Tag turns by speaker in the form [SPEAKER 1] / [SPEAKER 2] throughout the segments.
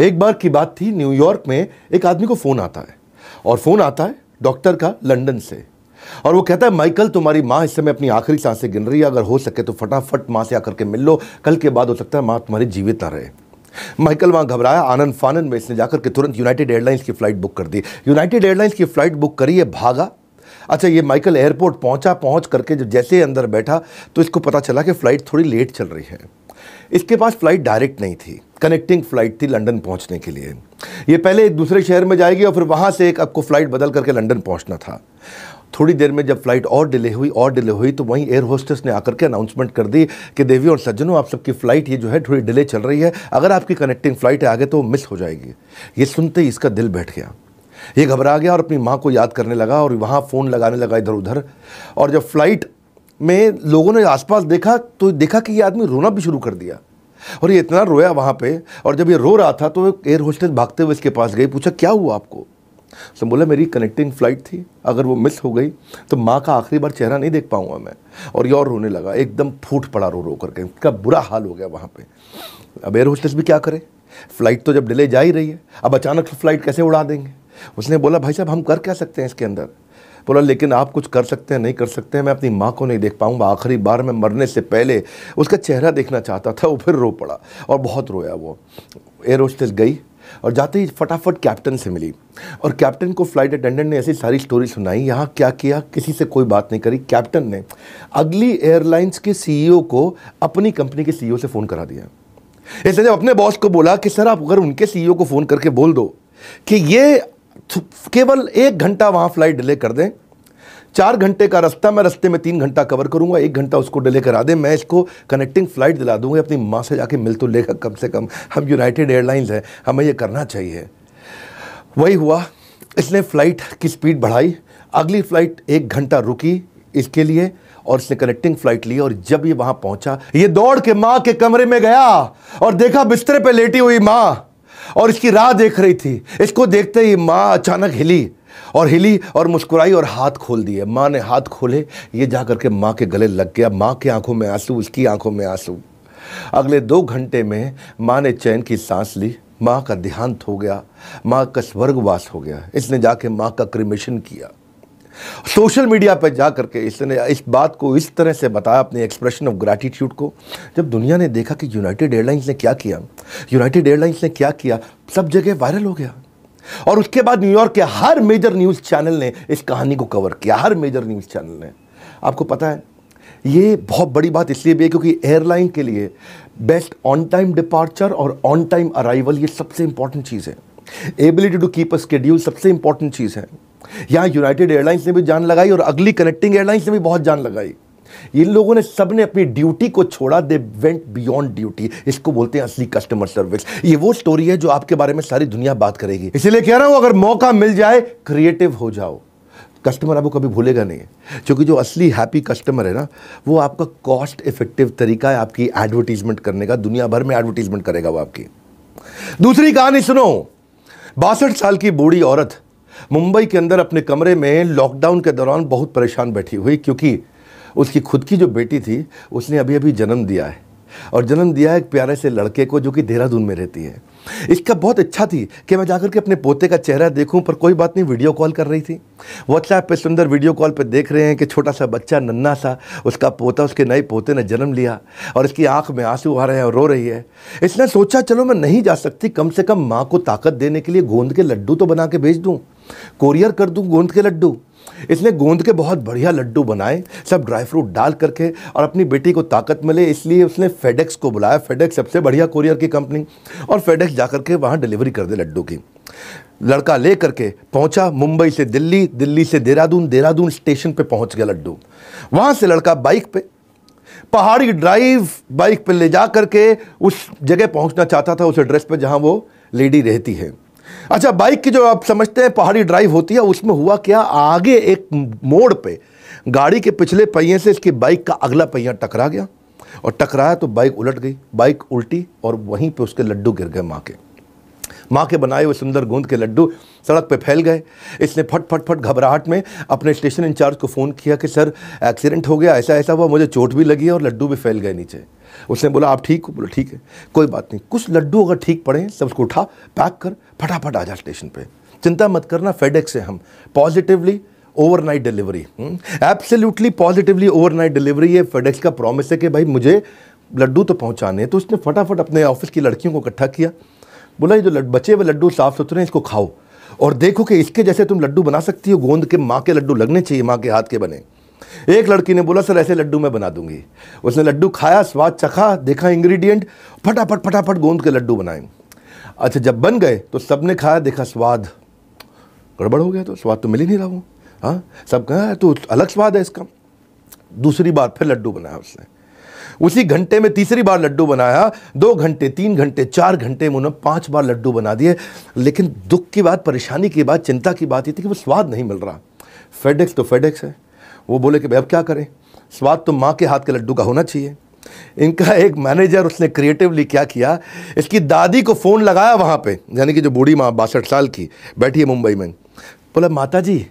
[SPEAKER 1] एक बार की बात थी न्यूयॉर्क में एक आदमी को फ़ोन आता है और फ़ोन आता है डॉक्टर का लंदन से और वो कहता है माइकल तुम्हारी माँ इस समय अपनी आखिरी सांसें गिन रही है अगर हो सके तो फटाफट माँ से आकर के मिल लो कल के बाद हो सकता है माँ तुम्हारी जीवित ना रहे माइकल वहाँ घबराया आनंद फानंद में इसने जाकर के तुरंत यूनाइटेड एयरलाइंस की फ़्लाइट बुक कर दी यूनाइटेड एयरलाइंस की फ़्लाइट बुक करी है भागा अच्छा ये माइकल एयरपोर्ट पहुंचा पहुंच करके जब जैसे ही अंदर बैठा तो इसको पता चला कि फ़्लाइट थोड़ी लेट चल रही है इसके पास फ़्लाइट डायरेक्ट नहीं थी कनेक्टिंग फ़्लाइट थी लंदन पहुंचने के लिए ये पहले एक दूसरे शहर में जाएगी और फिर वहाँ से एक आपको फ़्लाइट बदल करके लंदन पहुँचना था थोड़ी देर में जब फ्लाइट और डिले हुई और डिले हुई तो वहीं एयर होस्टेस ने आकर के अनाउंसमेंट कर दी कि देवी और सज्जनों आप सबकी फ़्लाइट ये जो है थोड़ी डिले चल रही है अगर आपकी कनेक्टिंग फ़्लाइट आगे तो मिस हो जाएगी ये सुनते ही इसका दिल बैठ गया ये घबरा गया और अपनी माँ को याद करने लगा और वहाँ फ़ोन लगाने लगा इधर उधर और जब फ्लाइट में लोगों ने आसपास देखा तो देखा कि ये आदमी रोना भी शुरू कर दिया और ये इतना रोया वहाँ पे और जब ये रो रहा था तो एयर होस्टेस भागते हुए इसके पास गई पूछा क्या हुआ आपको उसने बोला मेरी कनेक्टिंग फ़्लाइट थी अगर वो मिस हो गई तो माँ का आखिरी बार चेहरा नहीं देख पाऊँगा मैं और ये और रोने लगा एकदम फूट पड़ा रो रो करके इतना बुरा हाल हो गया वहाँ पर अब एयर होस्टेस भी क्या करे फ़्लाइट तो जब डिले जा ही रही है अब अचानक फ्लाइट कैसे उड़ा देंगे उसने बोला भाई साहब हम कर क्या सकते हैं इसके अंदर बोला लेकिन आप कुछ कर सकते हैं नहीं कर सकते हैं मैं अपनी माँ को नहीं देख पाऊँगा आखिरी बार मैं मरने से पहले उसका चेहरा देखना चाहता था वो फिर रो पड़ा और बहुत रोया वो एयर होस्टेस गई और जाते ही फटाफट कैप्टन से मिली और कैप्टन को फ्लाइट अटेंडेंट ने ऐसी सारी स्टोरी सुनाई यहाँ क्या किया किसी से कोई बात नहीं करी कैप्टन ने अगली एयरलाइंस के सीईओ को अपनी कंपनी के सीईओ से फ़ोन करा दिया इसने अपने बॉस को बोला कि सर आप अगर उनके सीईओ को फ़ोन करके बोल दो कि ये केवल एक घंटा वहाँ फ्लाइट डिले कर दें चार घंटे का रास्ता मैं रास्ते में तीन घंटा कवर करूंगा एक घंटा उसको डिले करा दें मैं इसको कनेक्टिंग फ्लाइट दिला दूंगा अपनी माँ से जाके मिल तो लेगा कम से कम हम यूनाइटेड एयरलाइंस हैं हमें ये करना चाहिए वही हुआ इसने फ़्लाइट की स्पीड बढ़ाई अगली फ़्लाइट एक घंटा रुकी इसके लिए और इसने कनेक्टिंग फ़्लाइट ली और जब ये वहाँ पहुँचा ये दौड़ के माँ के कमरे में गया और देखा बिस्तरे पर लेटी हुई माँ और इसकी राह देख रही थी इसको देखते ही माँ अचानक हिली और हिली और मुस्कुराई और हाथ खोल दिए माँ ने हाथ खोले ये जा करके माँ के गले लग गया माँ की आंखों में आंसू उसकी आंखों में आंसू अगले दो घंटे में माँ ने चैन की सांस ली माँ का देहांत हो गया माँ का स्वर्गवास हो गया इसने जाके माँ का क्रिमेशन किया सोशल मीडिया पर जा करके इसने इस बात को इस तरह से बताया अपने एक्सप्रेशन ऑफ ग्रैटिट्यूड को जब दुनिया ने देखा कि यूनाइटेड एयरलाइंस ने क्या किया यूनाइटेड एयरलाइंस ने क्या किया सब जगह वायरल हो गया और उसके बाद न्यूयॉर्क के हर मेजर न्यूज़ चैनल ने इस कहानी को कवर किया हर मेजर न्यूज़ चैनल ने आपको पता है ये बहुत बड़ी बात इसलिए भी है क्योंकि एयरलाइन के लिए बेस्ट ऑन टाइम डिपार्चर और ऑन टाइम अराइवल ये सबसे इंपॉर्टेंट चीज़ है ability to keep a schedule सबसे इंपॉर्टेंट चीज़ है यहाँ यूनाइटेड एयरलाइंस ने भी जान लगाई और अगली कनेक्टिंग एयरलाइंस ने भी बहुत जान लगाई इन लोगों ने सब ने अपनी ड्यूटी को छोड़ा दे वेंट बियॉन्ड ड्यूटी इसको बोलते हैं असली कस्टमर सर्विस ये वो स्टोरी है जो आपके बारे में सारी दुनिया बात करेगी इसीलिए कह रहा हूं अगर मौका मिल जाए क्रिएटिव हो जाओ कस्टमर आपको कभी भूलेगा नहीं क्योंकि जो असली हैप्पी कस्टमर है ना वो आपका कॉस्ट इफेक्टिव तरीका है आपकी एडवर्टीजमेंट करने का दुनिया भर में एडवर्टीजमेंट करेगा वो आपकी दूसरी कहानी सुनो बासठ साल की बूढ़ी औरत मुंबई के अंदर अपने कमरे में लॉकडाउन के दौरान बहुत परेशान बैठी हुई क्योंकि उसकी खुद की जो बेटी थी उसने अभी अभी जन्म दिया है और जन्म दिया एक प्यारे से लड़के को जो कि देहरादून में रहती है इसका बहुत अच्छा थी कि मैं जाकर के अपने पोते का चेहरा देखूं पर कोई बात नहीं वीडियो कॉल कर रही थी व्हाट्सएप पे सुंदर वीडियो कॉल पे देख रहे हैं कि छोटा सा बच्चा नन्ना सा उसका पोता उसके नए पोते ने जन्म लिया और इसकी आंख में आंसू आ रहे हैं और रो रही है इसने सोचा चलो मैं नहीं जा सकती कम से कम माँ को ताकत देने के लिए गोंद के लड्डू तो बना के भेज दूँ कोरियर कर दूँ गोंद के लड्डू इसने गोंद के बहुत बढ़िया लड्डू बनाए सब ड्राई फ्रूट डाल करके और अपनी बेटी को ताकत मिले इसलिए उसने फेडेक्स को बुलाया फेडेक्स सबसे बढ़िया कोरियर की कंपनी और फेडेक्स जा करके वहाँ डिलीवरी कर दे लड्डू की लड़का ले करके पहुंचा मुंबई से दिल्ली दिल्ली से देहरादून देहरादून स्टेशन पे पहुंच गया लड्डू वहाँ से लड़का बाइक पे पहाड़ी ड्राइव बाइक पे ले जा करके उस जगह पहुंचना चाहता था उस एड्रेस पे जहाँ वो लेडी रहती है अच्छा बाइक की जो आप समझते हैं पहाड़ी ड्राइव होती है उसमें हुआ क्या आगे एक मोड़ पे गाड़ी के पिछले पहिए से इसकी बाइक का अगला पहिया टकरा गया और टकराया तो बाइक उलट गई बाइक उल्टी और वहीं पे उसके लड्डू गिर गए माँ के माँ के बनाए हुए सुंदर गोंद के लड्डू सड़क पे फैल गए इसने फट फट फट घबराहट में अपने स्टेशन इंचार्ज को फ़ोन किया कि सर एक्सीडेंट हो गया ऐसा ऐसा हुआ मुझे चोट भी लगी और लड्डू भी फैल गए नीचे उसने बोला आप ठीक हो बोले ठीक है कोई बात नहीं कुछ लड्डू अगर ठीक पड़े सब उसको उठा पैक कर फटाफट आ जा स्टेशन पे चिंता मत करना फेडेक से हम positively overnight delivery hmm? Absolutely positively overnight delivery ये फेडेक्स का प्रॉमिस है कि भाई मुझे लड्डू तो पहुंचाने तो उसने फटाफट अपने ऑफिस की लड़कियों को इकट्ठा किया बोला ये जो बचे हुए लड्डू साफ सुथरे हैं इसको खाओ और देखो कि इसके जैसे तुम लड्डू बना सकती हो गोंद के माँ के लड्डू लगने चाहिए माँ के हाथ के बने एक लड़की ने बोला सर ऐसे लड्डू मैं बना दूंगी उसने लड्डू खाया स्वाद चखा देखा इंग्रेडिएंट फटाफट फटाफट गोंद के लड्डू बनाए अच्छा जब बन गए तो सब ने खाया देखा स्वाद गड़बड़ हो गया तो स्वाद तो मिल ही नहीं रहा वो हाँ सब कहा तो अलग स्वाद है इसका दूसरी बार फिर लड्डू बनाया उसने उसी घंटे में तीसरी बार लड्डू बनाया दो घंटे तीन घंटे चार घंटे में उन्होंने पांच बार लड्डू बना दिए लेकिन दुख की बात परेशानी की बात चिंता की बात ये थी कि वो स्वाद नहीं मिल रहा फेडेक्स तो फेडेक्स है वो बोले कि भाई अब क्या करें स्वाद तो माँ के हाथ के लड्डू का होना चाहिए इनका एक मैनेजर उसने क्रिएटिवली क्या किया इसकी दादी को फ़ोन लगाया वहाँ पे यानी कि जो बूढ़ी माँ बासठ साल की बैठी है मुंबई में बोला माता जी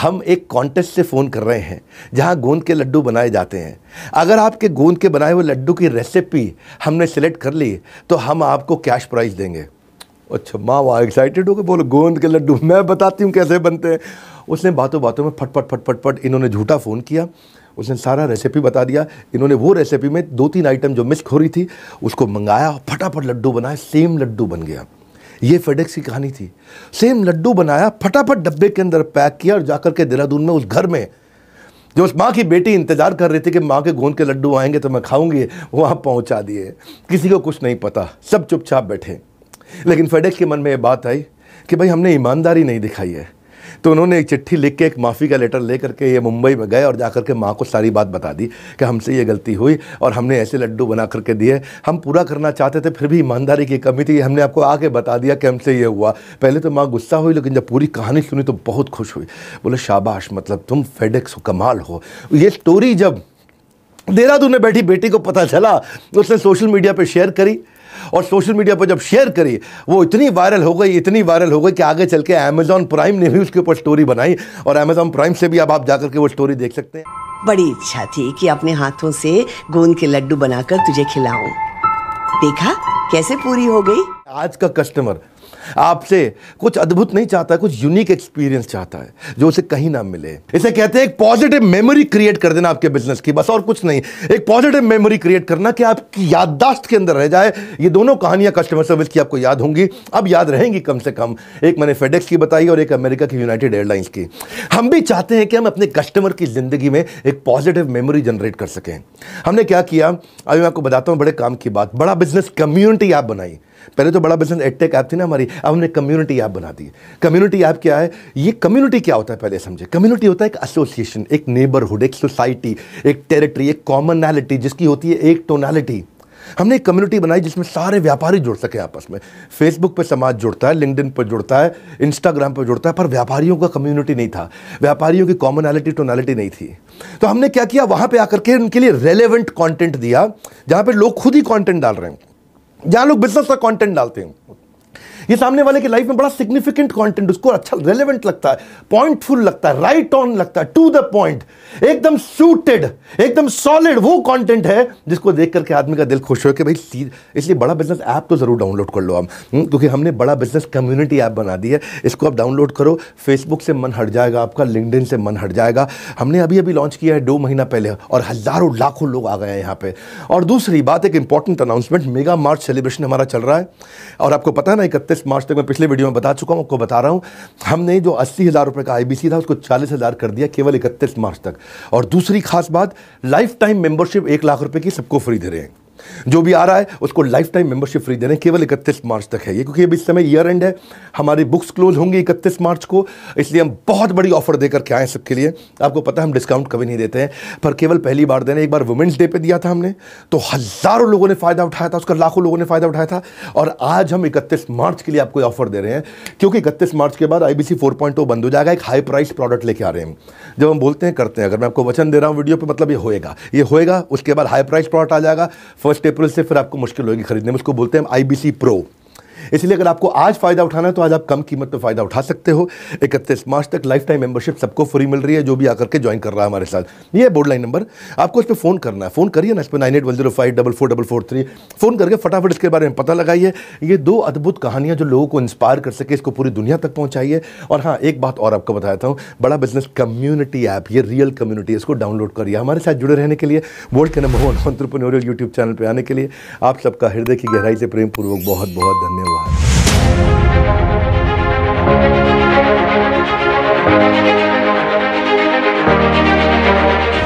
[SPEAKER 1] हम एक कॉन्टेस्ट से फ़ोन कर रहे हैं जहाँ गोंद के लड्डू बनाए जाते हैं अगर आपके गोंद के बनाए हुए लड्डू की रेसिपी हमने सेलेक्ट कर ली तो हम आपको कैश प्राइज़ देंगे अच्छा माँ वहाँ एक्साइटेड हो गए बोलो गोंद के लड्डू मैं बताती हूँ कैसे बनते हैं उसने बातों बातों में फटफट फटफट फट, फट इन्होंने झूठा फ़ोन किया उसने सारा रेसिपी बता दिया इन्होंने वो रेसिपी में दो तीन आइटम जो मिस हो रही थी उसको मंगाया फटाफट लड्डू बनाया सेम लड्डू बन गया ये फेडेक्स की कहानी थी सेम लड्डू बनाया फटाफट डब्बे के अंदर पैक किया और जाकर के देहरादून में उस घर में जो उस माँ की बेटी इंतज़ार कर रही थी कि माँ के गोंद के लड्डू आएंगे तो मैं खाऊंगी वहाँ पहुँचा दिए किसी को कुछ नहीं पता सब चुपचाप बैठे लेकिन फेडेक्स के मन में ये बात आई कि भाई हमने ईमानदारी नहीं दिखाई है तो उन्होंने एक चिट्ठी लिख के एक माफ़ी का लेटर ले करके ये मुंबई में गए और जा कर के माँ को सारी बात बता दी कि हमसे ये गलती हुई और हमने ऐसे लड्डू बना करके दिए हम पूरा करना चाहते थे फिर भी ईमानदारी की कमी थी हमने आपको आके बता दिया कि हमसे ये हुआ पहले तो माँ गुस्सा हुई लेकिन जब पूरी कहानी सुनी तो बहुत खुश हुई बोले शाबाश मतलब तुम फेडेक्स हो कमाल हो ये स्टोरी जब देहरादून में बैठी बेटी को पता चला उसने सोशल मीडिया पर शेयर करी और सोशल मीडिया पर जब शेयर करी वो इतनी वायरल हो गई इतनी वायरल हो गई कि आगे चल के अमेजॉन प्राइम ने भी उसके ऊपर स्टोरी बनाई और अमेजॉन प्राइम से भी अब आप जाकर के वो स्टोरी देख सकते हैं बड़ी इच्छा थी कि अपने हाथों से गोंद के लड्डू बनाकर तुझे खिलाऊं देखा कैसे पूरी हो गई आज का कस्टमर आपसे कुछ अद्भुत नहीं चाहता कुछ यूनिक एक्सपीरियंस चाहता है जो उसे कहीं ना मिले इसे कहते हैं एक पॉजिटिव मेमोरी क्रिएट कर देना आपके बिजनेस की बस और कुछ नहीं एक पॉजिटिव मेमोरी क्रिएट करना कि आपकी याददाश्त के अंदर रह जाए ये दोनों कहानियां कस्टमर सर्विस की आपको याद होंगी अब याद रहेंगी कम से कम एक मैंने फेडेक्स की बताई और एक अमेरिका की यूनाइटेड एयरलाइंस की हम भी चाहते हैं कि हम अपने कस्टमर की ज़िंदगी में एक पॉजिटिव मेमोरी जनरेट कर सकें हमने क्या किया अभी मैं आपको बताता हूँ बड़े काम की बात बड़ा बिजनेस कम्युनिटी ऐप बनाई पहले तो बड़ा बिजनेस एडटेक ऐप थी ना हमारी अब हमने कम्युनिटी ऐप बना दी कम्युनिटी ऐप क्या है ये कम्युनिटी क्या होता है पहले समझे कम्युनिटी होता है एक एसोसिएशन एक नेबरहुड एक सोसाइटी एक टेरिटरी एक कॉमनैलिटी जिसकी होती है एक टोनैलिटी हमने एक कम्युनिटी बनाई जिसमें सारे व्यापारी जुड़ सके आपस में फेसबुक पर समाज जुड़ता है लिंकडिन पर जुड़ता है इंस्टाग्राम पर जुड़ता है पर व्यापारियों का कम्युनिटी नहीं था व्यापारियों की कॉमनैलिटी टोनैलिटी नहीं थी तो हमने क्या किया वहां पर आकर के उनके लिए रेलिवेंट कॉन्टेंट दिया जहां पर लोग खुद ही कॉन्टेंट डाल रहे हैं जहां लोग बिजनेस का कंटेंट डालते हैं ये सामने वाले की लाइफ में बड़ा सिग्निफिकेंट कंटेंट उसको अच्छा रेलेवेंट लगता है पॉइंटफुल लगता है राइट ऑन लगता है टू द पॉइंट एकदम सूटेड एकदम सॉलिड वो कंटेंट है जिसको देख करके आदमी का दिल खुश हो कि भाई इसलिए बड़ा बिजनेस ऐप तो ज़रूर डाउनलोड कर लो आप हम्म, क्योंकि हमने बड़ा बिजनेस कम्युनिटी ऐप बना दी है इसको आप डाउनलोड करो फेसबुक से मन हट जाएगा आपका लिंकडिन से मन हट जाएगा हमने अभी अभी लॉन्च किया है दो महीना पहले और हज़ारों लाखों लोग आ गए हैं यहाँ पे और दूसरी बात एक important announcement mega March celebration हमारा चल रहा है और आपको पता ना इकतीस इकतीस मार्च तक मैं पिछले वीडियो में बता चुका हूँ आपको बता रहा हूँ हमने जो अस्सी हज़ार रुपये का आई था उसको चालीस हज़ार कर दिया केवल इकतीस मार्च तक और दूसरी खास बात लाइफ टाइम मेंबरशिप एक लाख रुपये की सबको फ्री दे रहे हैं जो भी आ रहा है उसको लाइफ टाइम मेंबरशिप फ्री दे रहे हैं केवल इकतीस मार्च तक है ये क्योंकि अभी इस समय ईयर एंड है हमारी बुक्स क्लोज होंगी इकतीस मार्च को इसलिए हम बहुत बड़ी ऑफर देकर के आए सबके लिए आपको पता है हम डिस्काउंट कभी नहीं देते हैं पर केवल पहली बार देने एक बार वुमेंस डे पर दिया था हमने तो हज़ारों लोगों ने फ़ायदा उठाया था उसका लाखों लोगों ने फ़ायदा उठाया था और आज हम इकतीस मार्च के लिए आपको ऑफर दे रहे हैं क्योंकि इकतीस मार्च के बाद आई बी oh बंद हो जाएगा एक हाई प्राइस प्रोडक्ट लेके आ रहे हैं जब हम बोलते हैं करते हैं अगर मैं आपको वचन दे रहा हूँ वीडियो पर मतलब ये होएगा ये होएगा उसके बाद हाई प्राइस प्रोडक्ट आ जाएगा पावर स्टेपल से फिर आपको मुश्किल होगी खरीदने में उसको बोलते हैं आई बी सी प्रो इसलिए अगर आपको आज फ़ायदा उठाना है तो आज आप कम कीमत पर फ़ायदा उठा सकते हो इकतीस मार्च तक लाइफ टाइम मेंबरशिप सबको फ्री मिल रही है जो भी आकर के ज्वाइन कर रहा है हमारे साथ ये बोर्ड लाइन नंबर आपको इस पर फ़ोन करना है फ़ोन करिए ना इस पर nine eight one zero five double four double four three phone करके फटाफट इसके बारे में पता लगाइए ये दो अद्भुत कहानियाँ जो लोगों को इंस्पायर कर सके इसको पूरी दुनिया तक पहुँचाइए और हाँ एक बात और आपको बताता हूँ बड़ा बिजनेस कम्युनिटी ऐप ये रियल कम्युनिटी इसको डाउनलोड करिए हमारे साथ जुड़े रहने के लिए वर्ल्ड के number one entrepreneurial YouTube channel पर आने के लिए आप सबका हृदय की गहराई से प्रेम पूर्वक बहुत बहुत धन्यवाद Thank you.